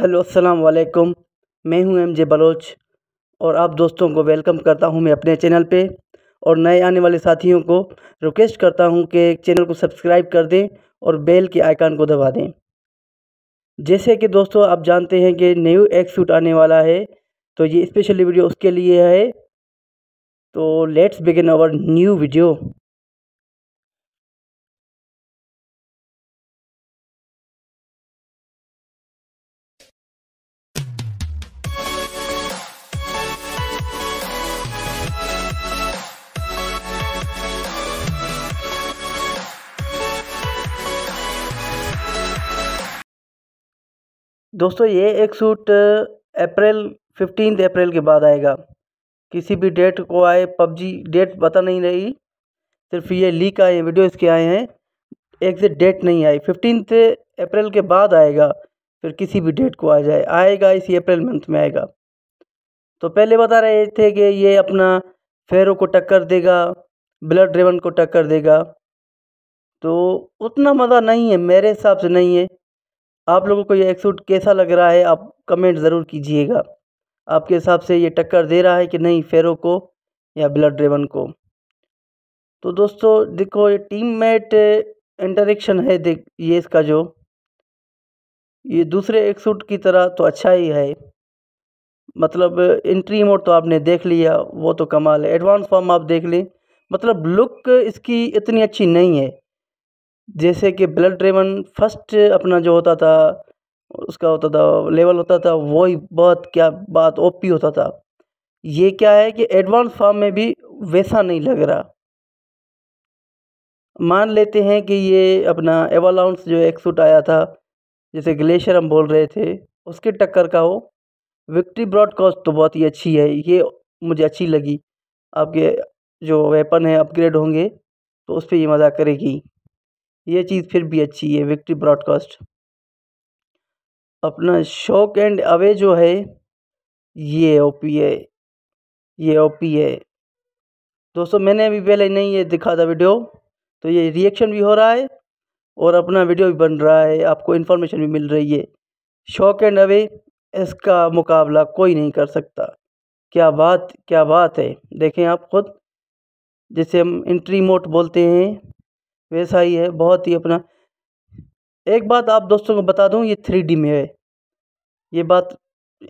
hello अस्सलाम वालेकुम मैं हूं एमजे बलोच और आप दोस्तों को वेलकम करता हूं मैं अपने चैनल पे और नए आने वाले साथियों को रिक्वेस्ट करता हूं कि चैनल को सब्सक्राइब कर दें और बेल के आइकन को दबा दें जैसे कि दोस्तों आप जानते हैं कि न्यू एक्स सूट आने वाला है तो ये स्पेशल वीडियो उसके लिए है तो let's begin our new video दोस्तों ये एक सूट अप्रैल फिफ्टीन अप्रैल के बाद आएगा किसी भी डेट को आए पबजी डेट पता नहीं रही सिर्फ ये लीक आए वीडियो इसके आए हैं से डेट नहीं आई फिफ्टीन अप्रैल के बाद आएगा फिर किसी भी डेट को आ जाए आएगा इसी अप्रैल मंथ में आएगा तो पहले बता रहे थे कि ये अपना फेरो को टक्कर देगा ब्लड ड्रेवन को टक्कर देगा तो उतना मज़ा नहीं है मेरे हिसाब से नहीं है आप लोगों को यह एक सूट कैसा लग रहा है आप कमेंट ज़रूर कीजिएगा आपके हिसाब से ये टक्कर दे रहा है कि नहीं फेरो को या ब्लड ड्रेवन को तो दोस्तों देखो ये टीम मेट इंटरेक्शन है देख ये इसका जो ये दूसरे एक सूट की तरह तो अच्छा ही है मतलब इंट्री मोड तो आपने देख लिया वो तो कमाल है एडवांस फॉर्म आप देख लें मतलब लुक इसकी इतनी अच्छी नहीं है जैसे कि ब्लड ड्रेवन फर्स्ट अपना जो होता था उसका होता था लेवल होता था वही बहुत क्या बात ओपी होता था ये क्या है कि एडवांस फॉर्म में भी वैसा नहीं लग रहा मान लेते हैं कि ये अपना एवालाउंस जो एक्सूट आया था जैसे ग्लेशियर हम बोल रहे थे उसके टक्कर का हो विक्ट्री ब्रॉडकास्ट तो बहुत ही अच्छी है ये मुझे अच्छी लगी आपके जो वेपन है अपग्रेड होंगे तो उस पर ये मज़ा करेगी ये चीज़ फिर भी अच्छी है विक्ट्री ब्रॉडकास्ट अपना शौक एंड अवे जो है ये ओ पी है ये ओ पी है दोस्तों मैंने अभी पहले नहीं ये दिखा था वीडियो तो ये रिएक्शन भी हो रहा है और अपना वीडियो भी बन रहा है आपको इन्फॉर्मेशन भी मिल रही है शॉक एंड अवे इसका मुकाबला कोई नहीं कर सकता क्या बात क्या बात है देखें आप खुद जैसे हम इंट्री मोट बोलते हैं वैसा ही है बहुत ही अपना एक बात आप दोस्तों को बता दूँ ये थ्री डी में है ये बात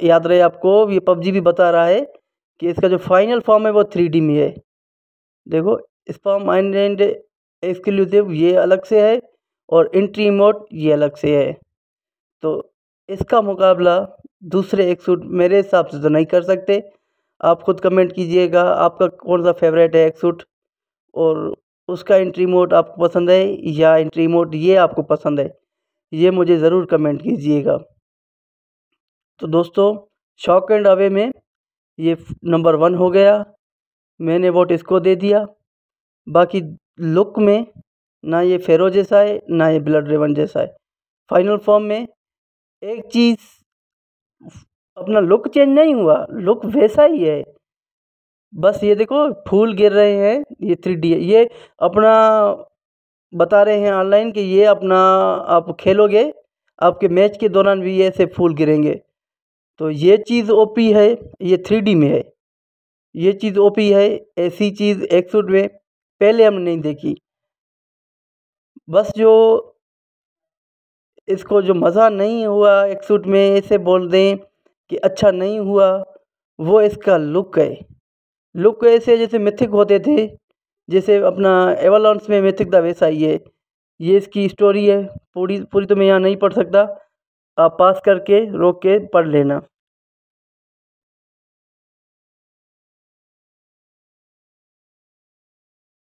याद रहे आपको ये पबजी भी बता रहा है कि इसका जो फाइनल फॉर्म है वो थ्री डी में है देखो इस स्पॉम एंड एक्सक्लूसिव तो ये अलग से है और इंट्री मोड ये अलग से है तो इसका मुकाबला दूसरे एक सूट मेरे हिसाब से तो नहीं कर सकते आप खुद कमेंट कीजिएगा आपका कौन सा फेवरेट है एक सूट और उसका एंट्री मोड आपको पसंद है या एंट्री मोड ये आपको पसंद है ये मुझे ज़रूर कमेंट कीजिएगा तो दोस्तों शॉक एंड अवे में ये नंबर वन हो गया मैंने वोट इसको दे दिया बाकी लुक में ना ये फेरो जैसा है ना ये ब्लड रेवन जैसा है फाइनल फॉर्म में एक चीज़ अपना लुक चेंज नहीं हुआ लुक वैसा ही है बस ये देखो फूल गिर रहे हैं ये थ्री डी ये अपना बता रहे हैं ऑनलाइन कि ये अपना आप खेलोगे आपके मैच के दौरान भी ये ऐसे फूल गिरेंगे तो ये चीज़ ओपी है ये थ्री डी में है ये चीज़ ओपी है ऐसी चीज़ एक्सूट में पहले हमने नहीं देखी बस जो इसको जो मज़ा नहीं हुआ एक्सूट में ऐसे बोल दें कि अच्छा नहीं हुआ वो इसका लुक है लुक ऐसे जैसे मिथिक होते थे जैसे अपना एवलॉन्स में मिथिक था वैसा ही है ये इसकी स्टोरी है पूरी पूरी तो मैं यहाँ नहीं पढ़ सकता आप पास करके रोक के पढ़ लेना